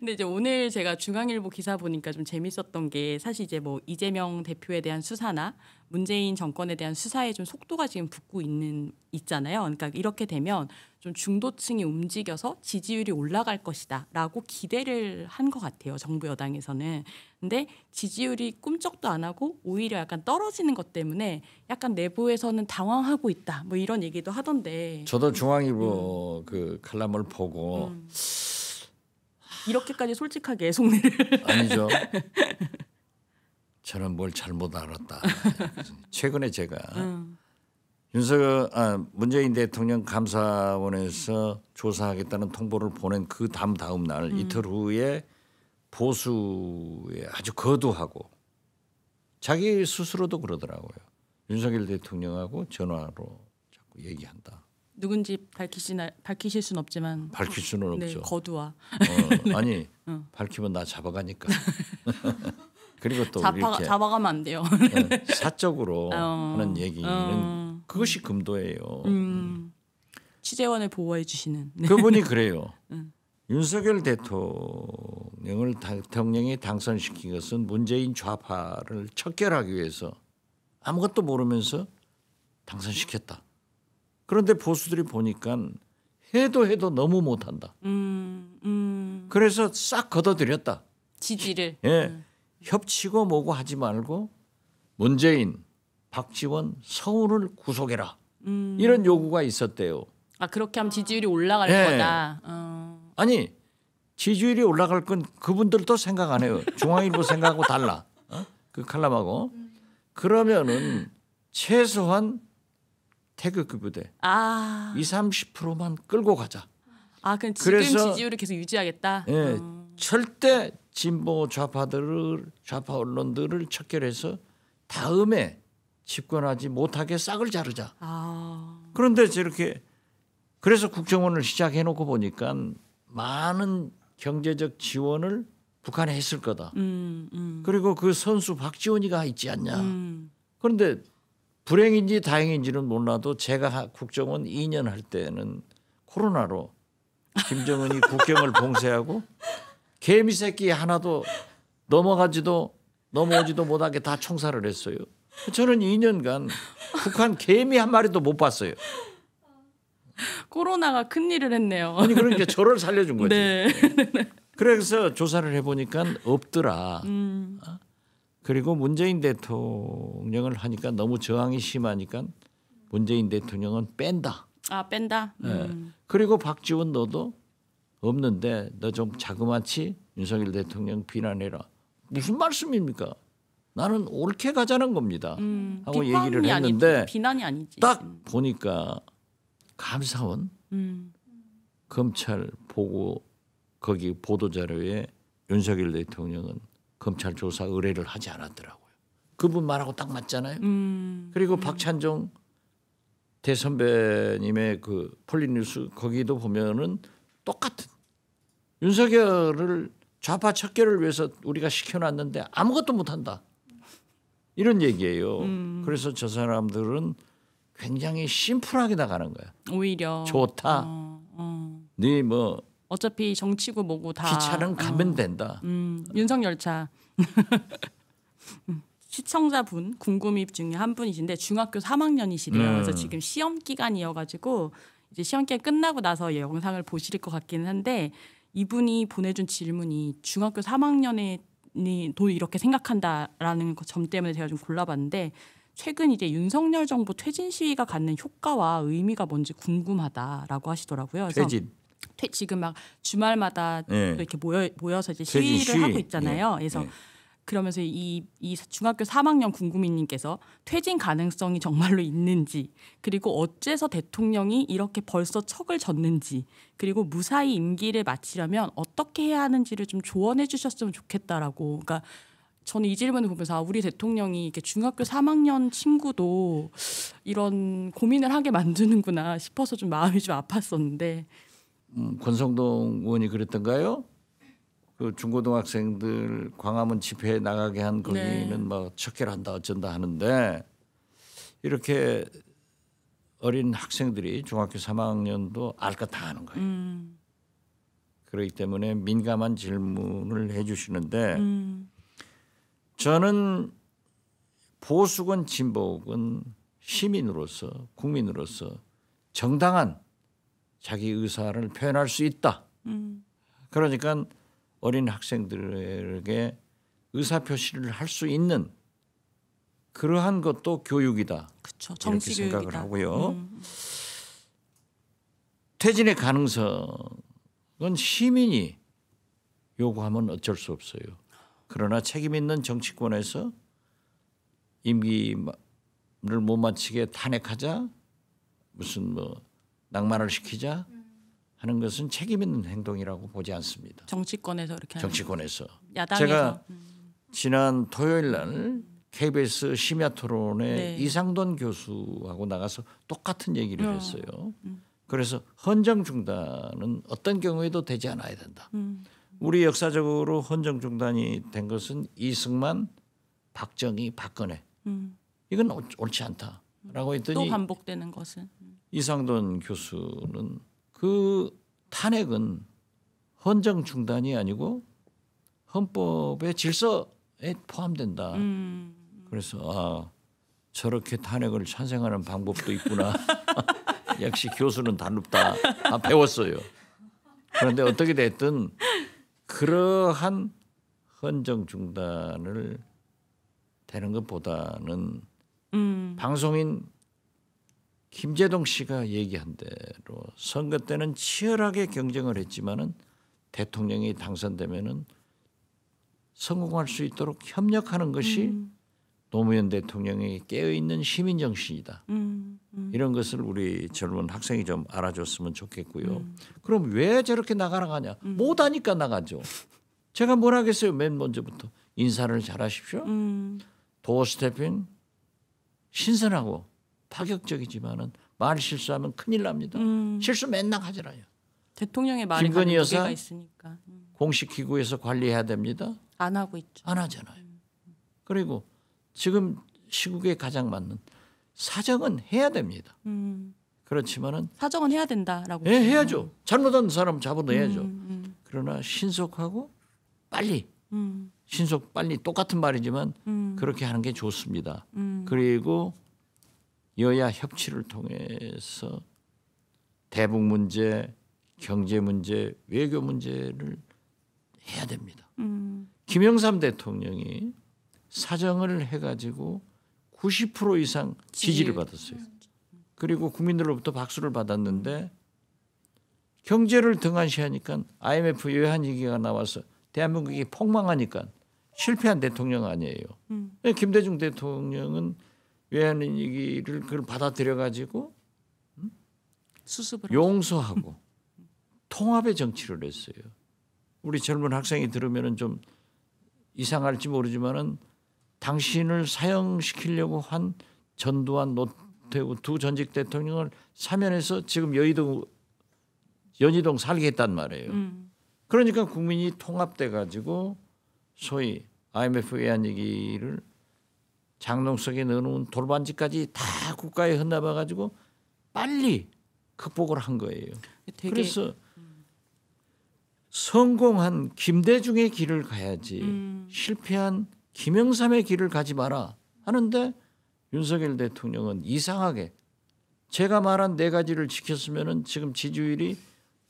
근데 이제 오늘 제가 중앙일보 기사 보니까 좀 재밌었던 게 사실 이제 뭐 이재명 대표에 대한 수사나 문재인 정권에 대한 수사에 좀 속도가 지금 붙고 있는 있잖아요. 그러니까 이렇게 되면 좀 중도층이 움직여서 지지율이 올라갈 것이다라고 기대를 한 것 같아요 정부 여당에서는 근데 지지율이 꿈쩍도 안 하고 오히려 약간 떨어지는 것 때문에 약간 내부에서는 당황하고 있다 뭐 이런 얘기도 하던데 저도 음. 중앙일보 음. 그 칼럼을 보고 음. 이렇게까지 솔직하게 속내를 아니죠 저는 뭘 잘못 알았다 최근에 제가 음. 윤석 아, 문재인 대통령 감사원에서 조사하겠다는 통보를 보낸 그 다음 다음 날 음. 이틀 후에 보수에 아주 거두하고 자기 스스로도 그러더라고요. 윤석열 대통령하고 전화로 자꾸 얘기한다. 누군지 밝히시 밝히실 순 없지만 밝힐 수는 네, 없죠. 네, 거두와 어, 네. 아니 어. 밝히면 나 잡아가니까. 그리고 또 잡아, 이렇게 잡아가면 안 돼요. 어, 사적으로 어. 하는 얘기는 어. 그것이 금도예요. 음. 취재원을 보호해 주시는. 네. 그분이 그래요. 음. 윤석열 대통령을 대통령이 당선시킨 것은 문재인 좌파를 척결하기 위해서 아무것도 모르면서 당선시켰다. 그런데 보수들이 보니까 해도 해도 너무 못한다. 음, 음. 그래서 싹 걷어들였다. 지지를. 예, 음. 협치고 뭐고 하지 말고 문재인 박지원 서울을 구속해라 음. 이런 요구가 있었대요. 아 그렇게 하면 지지율이 올라갈 네. 거다. 어. 아니 지지율이 올라갈 건 그분들도 생각 안 해요. 중앙일보 생각하고 달라. 어? 그 칼럼하고 그러면은 최소한 태극기 부대 아. 2, 30%만 끌고 가자. 아 그럼 지금 그래서, 지지율을 계속 유지하겠다. 예, 어. 절대 진보 좌파들을 좌파 언론들을 척결해서 다음에 집권하지 못하게 싹을 자르자. 아. 그런데 저렇게 그래서 국정원을 시작해 놓고 보니까 많은 경제적 지원을 북한에 했을 거다. 음, 음. 그리고 그 선수 박지원이가 있지 않냐. 음. 그런데 불행인지 다행인지는 몰라도 제가 국정원 2년 할 때는 코로나로 김정은이 국경을 봉쇄하고 개미 새끼 하나도 넘어가지도 넘어오지도 못하게 다 총살을 했어요. 저는 2년간 북한 개미 한 마리도 못 봤어요. 코로나가 큰 일을 했네요. 아니 그러니까 네. 저를 살려준 거지. 네. 네, 네. 그래서 조사를 해보니까 없더라. 음. 어? 그리고 문재인 대통령을 하니까 너무 저항이 심하니까 문재인 대통령은 뺀다. 아 뺀다. 예. 음. 네. 그리고 박지원 너도 없는데 너 좀 자그마치 윤석열 대통령 비난해라. 무슨 말씀입니까? 나는 옳게 가자는 겁니다. 음, 하고 얘기를 했는데 아니, 비난이 아니지. 딱 보니까 감사원 음. 검찰 보고 거기 보도 자료에 윤석열 대통령은 검찰 조사 의뢰를 하지 않았더라고요. 그분 말하고 딱 맞잖아요. 음. 그리고 음. 박찬종 대선배님의 그 폴리뉴스 거기도 보면은 똑같은 윤석열을 좌파 척결을 위해서 우리가 시켜놨는데 아무것도 못한다. 이런 얘기예요. 음. 그래서 저 사람들은 굉장히 심플하게 나가는 거야. 오히려 좋다. 어, 어. 네뭐 어차피 정치고 뭐고 다 기차는 가면 어. 된다. 음, 윤석열차. 시청자분 궁금이 중에 한 분이신데 중학교 3학년이시래요. 음. 그래서 지금 시험 기간이어가지고 이제 시험 기간 끝나고 나서 영상을 보실 것 같기는 한데 이분이 보내준 질문이 중학교 3학년에 도 이렇게 생각한다라는 점 때문에 제가 좀 골라봤는데 최근 이제 윤석열 정부 퇴진 시위가 갖는 효과와 의미가 뭔지 궁금하다라고 하시더라고요. 퇴진. 퇴, 지금 막 주말마다 네. 이렇게 모여 모여서 이제 시위를 시위. 하고 있잖아요. 네. 그래서 네. 그러면서 이, 이 중학교 3학년 궁금이님께서 퇴진 가능성이 정말로 있는지 그리고 어째서 대통령이 이렇게 벌써 척을 졌는지 그리고 무사히 임기를 마치려면 어떻게 해야 하는지를 좀 조언해 주셨으면 좋겠다라고 그러니까 저는 이 질문을 보면서 아, 우리 대통령이 이렇게 중학교 3학년 친구도 이런 고민을 하게 만드는구나 싶어서 좀 마음이 좀 아팠었는데 음, 권성동 의원이 그랬던가요? 그 중고등학생들 광화문 집회에 나가게 한 네. 거기는 네. 막 척결한다 어쩐다 하는데 이렇게 어린 학생들이 중학교 3학년도 알 것다하는 거예요. 음. 그렇기 때문에 민감한 질문을 해주시는데 음. 저는 보수건 진보건 시민으로서 국민으로서 정당한 자기 의사를 표현할 수 있다. 음. 그러니까 어린 학생들에게 의사표시를 할 수 있는 그러한 것도 교육이다. 그렇죠. 이렇게 생각을 교육이다. 하고요. 음, 음. 퇴진의 가능성은 시민이 요구하면 어쩔 수 없어요. 그러나 책임 있는 정치권에서 임기를 못 마치게 탄핵하자 무슨 뭐 낭만을 시키자 음. 하는 것은 책임 있는 행동이라고 보지 않습니다. 정치권에서 이렇게 정치권에서 야당에서 제가 음. 지난 토요일 날 KBS 심야 토론에 네. 이상돈 교수하고 나가서 똑같은 얘기를 어. 했어요. 음. 그래서 헌정 중단은 어떤 경우에도 되지 않아야 된다. 음. 우리 역사적으로 헌정 중단이 된 것은 이승만, 박정희, 박근혜. 음. 이건 옳지 않다라고 했더니 또 반복되는 것은 이상돈 교수는 그 탄핵은 헌정 중단이 아니고 헌법의 질서에 포함된다. 음. 그래서 아 저렇게 탄핵을 찬성하는 방법도 있구나. 역시 교수는 단롭다. 아, 배웠어요. 그런데 어떻게 됐든 그러한 헌정 중단을 되는 것보다는 음. 방송인 김재동 씨가 얘기한 대로 선거 때는 치열하게 경쟁을 했지만은 대통령이 당선되면은 성공할 수 있도록 협력하는 것이 음. 노무현 대통령에게 깨어있는 시민 정신이다. 음, 음. 이런 것을 우리 젊은 학생이 좀 알아줬으면 좋겠고요. 음. 그럼 왜 저렇게 나가라가냐? 음. 못하니까 나가죠. 제가 뭘 하겠어요? 맨 먼저부터 인사를 잘하십시오. 음. 도어 스태핑 신선하고 파격적이지만은 말 실수하면 큰일 납니다. 음. 실수 맨날 하잖아요. 대통령의 말에 김건희 여사 있으니까. 음. 공식 기구에서 관리해야 됩니다. 안 하고 있죠. 안 하잖아요. 그리고 지금 시국에 가장 맞는 사정은 해야 됩니다. 음. 그렇지만은 사정은 해야 된다라고. 예, 해야죠. 잘못한 사람 잡아내야죠. 음, 음, 음, 그러나 신속하고 빨리 음. 신속 빨리 똑같은 말이지만 그렇게 하는 게 좋습니다. 그리고 여야 협치를 통해서 대북 문제, 경제 문제, 외교 문제를 해야 됩니다. 음. 김영삼 대통령이 사정을 해가지고 90% 이상 지지를 받았어요. 그리고 국민들로부터 박수를 받았는데 경제를 등한시하니까 IMF 외환위기가 나와서 대한민국이 폭망하니까 실패한 대통령 아니에요. 음. 김대중 대통령은 외하는 얘기를 그걸 받아들여 가지고 음? 용서하고 통합의 정치를 했어요. 우리 젊은 학생이 들으면은 좀 이상할지 모르지만은 당신을 사형시키려고 한 전두환 노태우 두 전직 대통령을 사면해서 지금 여의도 연희동 살게 했단 말이에요. 음. 그러니까 국민이 통합돼 가지고 소위 IMF에 의한 얘기를 장롱 석에 넣어놓은 돌반지까지 다 국가에 흔나봐 가지고 빨리 극복을 한 거예요. 음. 그래서 성공한 김대중의 길을 가야지 음. 실패한 김영삼의 길을 가지 마라 하는데 윤석열 대통령은 이상하게 제가 말한 네 가지를 지켰으면은 지금 지지율이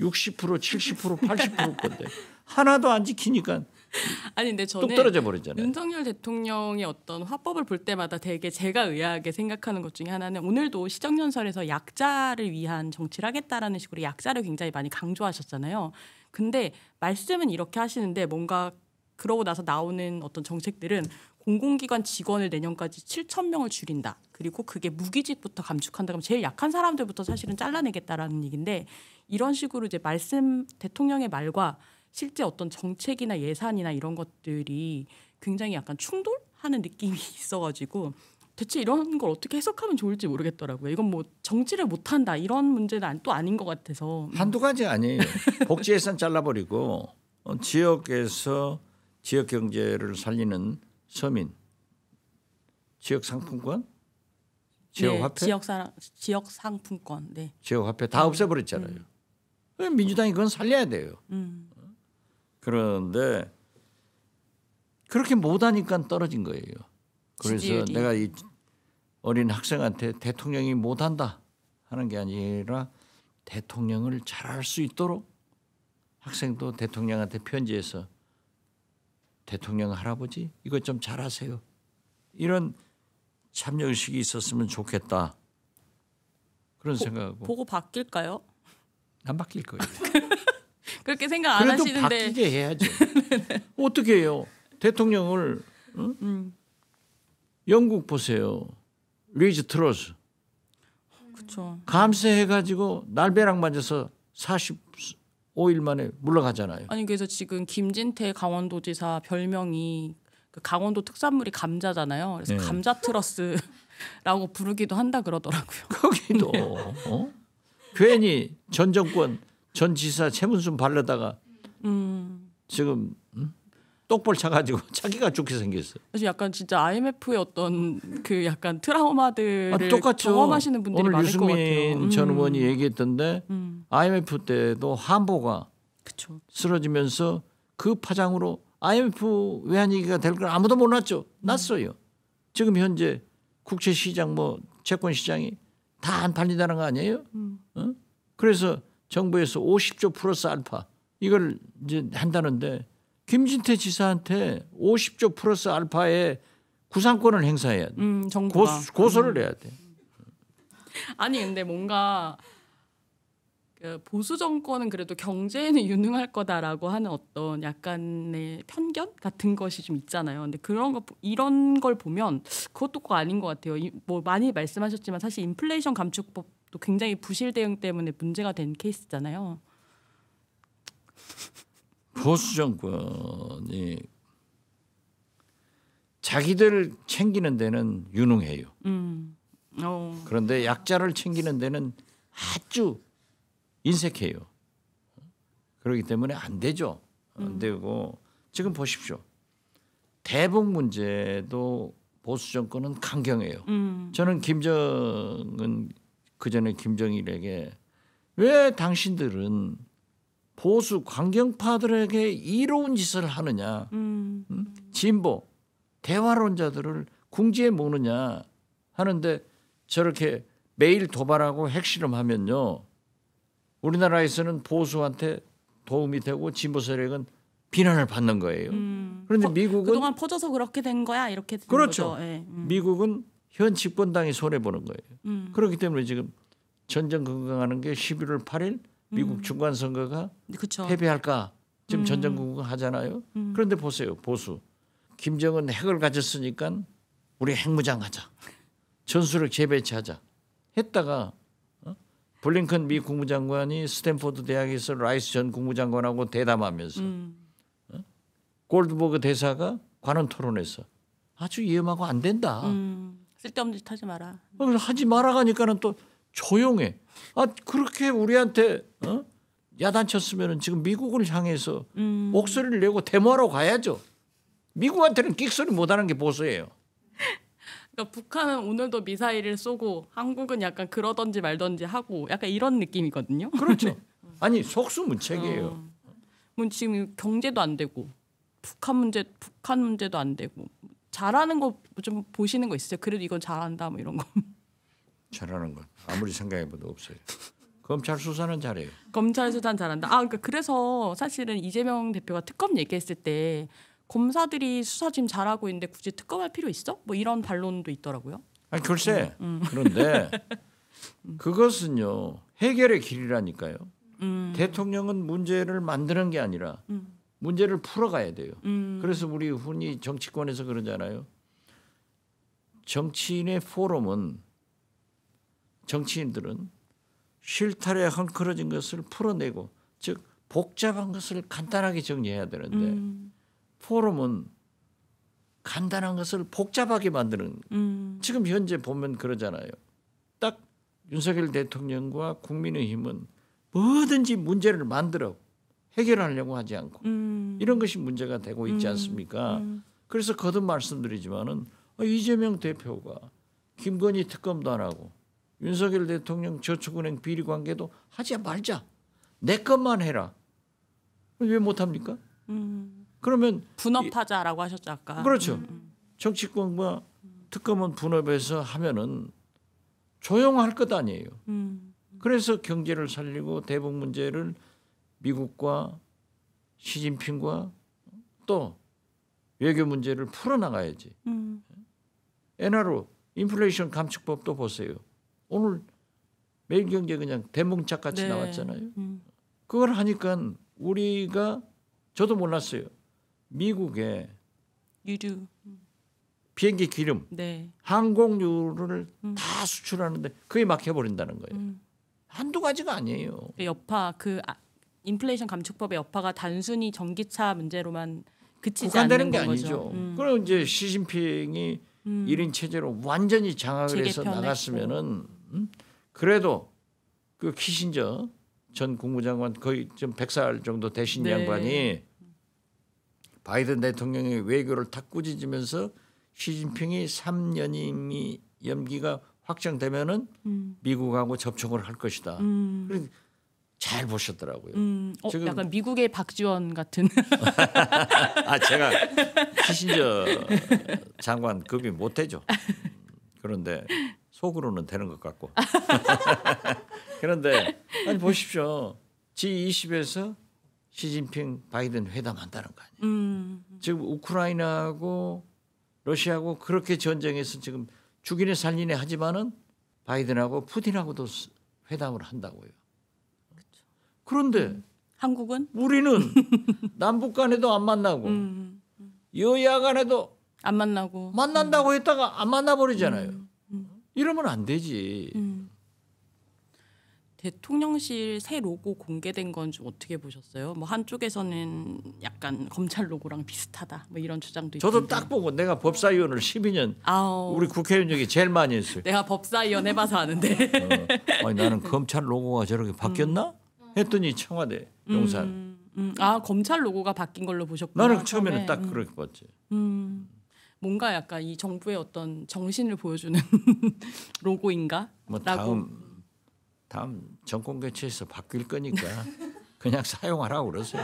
60% 70% 80% 건데 하나도 안 지키니까 아니 근데 저는 뚝 떨어져 버리잖아요. 윤석열 대통령의 어떤 화법을 볼 때마다 되게 제가 의아하게 생각하는 것 중에 하나는 오늘도 시정연설에서 약자를 위한 정치를 하겠다라는 식으로 약자를 굉장히 많이 강조하셨잖아요. 근데 말씀은 이렇게 하시는데 뭔가 그러고 나서 나오는 어떤 정책들은 공공기관 직원을 내년까지 7천 명을 줄인다. 그리고 그게 무기직부터 감축한다. 그럼 제일 약한 사람들부터 사실은 잘라내겠다라는 얘기인데 이런 식으로 이제 말씀 대통령의 말과 실제 어떤 정책이나 예산이나 이런 것들이 굉장히 약간 충돌하는 느낌이 있어가지고 대체 이런 걸 어떻게 해석하면 좋을지 모르겠더라고요. 이건 뭐 정치를 못한다 이런 문제는 또 아닌 것 같아서 음. 한두 가지 아니에요. 복지 예산 잘라버리고 어, 지역에서 지역 경제를 살리는 서민, 지역 상품권, 지역 네, 화폐, 지역 사 지역 상품권, 네, 지역 화폐 다 네. 없애버렸잖아요. 음. 민주당이 그건 살려야 돼요. 음. 그런데 그렇게 못하니까 떨어진 거예요. 그래서 지지율이. 내가 이 어린 학생한테 대통령이 못한다 하는 게 아니라 대통령을 잘할 수 있도록 학생도 대통령한테 편지해서 대통령 할아버지 이것 좀 잘하세요. 이런 참여 의식이 있었으면 좋겠다. 그런 보, 생각하고. 보고 바뀔까요? 안 바뀔 거예요. 그렇게 생각 안 그래도 하시는데 바뀌게 해야죠. 네, 네. 어떻게 해요? 대통령을 응? 음. 영국 보세요. 리즈 트러스. 그렇죠. 감세해 가지고 날벼락 맞아서 45일 만에 물러가잖아요. 아니 그래서 지금 김진태 강원도지사 별명이 그 강원도 특산물이 감자잖아요. 그래서 네. 감자 트러스라고 부르기도 한다 그러더라고요. 거기도 네. 어? 괜히 전 정권 전 지사 최문순 발르다가 음. 지금 음? 똑벌 차가지고 자기가 죽게 생겼어요. 사실 약간 진짜 IMF의 어떤 그 약간 아, 트라우마들을 아, 똑같죠. 경험하시는 분들이 많을 것 같아요. 음. 전 의원이 얘기했던데 음. IMF 때도 한보가 그쵸. 쓰러지면서 그 파장으로 IMF 외환 위기가 될 걸 아무도 몰랐죠. 음. 났어요. 지금 현재 국채 시장 뭐 채권 시장이 다 안 팔린다는 거 아니에요? 음. 어? 그래서 정부에서 50조 플러스 알파 이걸 이제 한다는데 김진태 지사한테 50조 플러스 알파의 구상권을 행사해야 돼. 음, 고, 고소를 음. 해야 돼. 아니 근데 뭔가 그 보수 정권은 그래도 경제에는 유능할 거다라고 하는 어떤 약간의 편견 같은 것이 좀 있잖아요. 근데 그런 거 이런 걸 보면 그것도 꼭 아닌 것 같아요. 뭐 많이 말씀하셨지만 사실 인플레이션 감축법 또 굉장히 부실 대응 때문에 문제가 된 케이스잖아요. 보수 정권이 자기들 챙기는 데는 유능해요. 음. 어. 그런데 약자를 챙기는 데는 아주 인색해요. 그렇기 때문에 안 되죠. 안 음. 되고 지금 보십시오. 대북 문제도 보수 정권은 강경해요. 음. 저는 김정은 그 전에 김정일에게 왜 당신들은 보수 광경파들에게 이로운 짓을 하느냐, 음. 음? 진보 대화론자들을 궁지에 모느냐 하는데 저렇게 매일 도발하고 핵실험하면요, 우리나라에서는 보수한테 도움이 되고 진보 세력은 비난을 받는 거예요. 음. 그런데 어, 미국은 그동안 퍼져서 그렇게 된 거야 이렇게 그렇죠. 네. 미국은 현 집권당이 손해 보는 거예요. 음. 그렇기 때문에 지금 전쟁 건강하는 게 11월 8일 미국 음. 중간 선거가 패배할까 지금 전쟁 음. 건강하잖아요. 음. 그런데 보세요 보수 김정은 핵을 가졌으니까 우리 핵무장하자 전술핵 재배치하자 했다가 어? 블링컨 미 국무장관이 스탠포드 대학에서 라이스 전 국무장관하고 대담하면서 어? 골드버그 대사가 관원 토론에서 아주 위험하고 안 된다. 음. 쓸데없는 짓 하지 마라. 하지 말아가니까는 또 조용해. 아 그렇게 우리한테 어? 야단쳤으면은 지금 미국을 향해서 음. 목소리를 내고 데모하러 가야죠. 미국한테는 끽소리 못하는 게 보수예요. 그러니까 북한은 오늘도 미사일을 쏘고 한국은 약간 그러던지 말던지 하고 약간 이런 느낌이거든요. 그렇죠. 아니 속수무책이에요. 어. 지금 경제도 안 되고 북한 문제 북한 문제도 안 되고 잘하는 거 좀 보시는 거 있으세요? 그래도 이건 잘한다 뭐 이런 거. 잘하는 건 아무리 생각해봐도 없어요. 검찰 수사는 잘해요. 검찰 수사는 잘한다. 아 그러니까 그래서 사실은 이재명 대표가 특검 얘기했을 때 검사들이 수사 지금 잘하고 있는데 굳이 특검할 필요 있어? 뭐 이런 반론도 있더라고요. 아 글쎄 음, 음. 그런데 음. 그것은요 해결의 길이라니까요. 음. 대통령은 문제를 만드는 게 아니라 음. 문제를 풀어가야 돼요. 음. 그래서 우리 훈이 정치권에서 그러잖아요. 정치인의 포럼은 정치인들은 실타래 헝클어진 것을 풀어내고 즉 복잡한 것을 간단하게 정리해야 되는데 음. 포럼은 간단한 것을 복잡하게 만드는 음. 지금 현재 보면 그러잖아요. 딱 윤석열 대통령과 국민의힘은 뭐든지 문제를 만들어 해결하려고 하지 않고 음. 이런 것이 문제가 되고 있지 음. 않습니까? 음. 그래서 거듭 말씀드리지만은 어, 이재명 대표가 김건희 특검도 안 하고 윤석열 대통령 저축은행 비리 관계도 하지 말자 내 것만 해라 왜 못합니까? 음. 그러면 분업하자라고 하셨죠 아까 그렇죠 음, 음. 정치권과 특검은 분업해서 하면은 조용할 것 아니에요. 그래서 경제를 살리고 대북 문제를 미국과 시진핑과 또 외교 문제를 풀어나가야지. 음. 엔화로 인플레이션 감축법도 보세요. 오늘 매일경제 그냥 대문짝 같이 네. 나왔잖아요. 음. 그걸 하니까 우리가 저도 몰랐어요. 미국에 유류 음. 비행기 기름 네. 항공유를 음. 다 수출하는데 그게 막혀버린다는 거예요. 음. 한두 가지가 아니에요. 그 여파 그 아, 인플레이션 감축법의 여파가 단순히 전기차 문제로만 그치지 않는 게 아니죠. 음. 그럼 이제 시진핑이 음. 1인 체제로 완전히 장악을 해서 나갔으면은 음? 그래도 그 키신저 전 국무장관 거의 좀 100살 정도 되신 네. 양반이 바이든 대통령의 외교를 탁 꾸짖으면서 시진핑이 3년임이 연기가 확정되면은 음. 미국하고 접촉을 할 것이다. 음. 잘 보셨더라고요. 음, 어, 지금 약간 미국의 박지원 같은. 아 제가 키신저 장관 급이 못해죠. 그런데 속으로는 되는 것 같고. 그런데 아니 보십시오. G20에서 시진핑 바이든 회담한다는 거 아니에요. 음. 지금 우크라이나하고 러시아하고 그렇게 전쟁에서 지금 죽이네 살리네 하지만은 바이든하고 푸틴하고도 회담을 한다고요. 그런데 한국은 우리는 남북 간에도 안 만나고 음, 음, 음. 여야 간에도 안 만나고 만난다고 음. 했다가 안 만나 버리잖아요. 음, 음. 이러면 안 되지. 대통령실 새 로고 공개된 건 좀 어떻게 보셨어요? 뭐 한쪽에서는 약간 검찰 로고랑 비슷하다 뭐 이런 주장도 저도 있던데. 딱 보고 내가 법사위원을 12년 아오. 우리 국회의원 중에 제일 많이 했어요. 내가 법사위원 해봐서 아는데. 어, 아니 나는 검찰 로고가 저렇게 바뀌었나? 했더니 청와대 용산. 음, 음. 아 검찰 로고가 바뀐 걸로 보셨구나. 나는 처음에는 딱 음. 그랬었지. 음. 뭔가 약간 이 정부의 어떤 정신을 보여주는 로고인가? 뭐 다음 다음 정권 교체에서 바뀔 거니까 그냥 사용하라고 그러세요.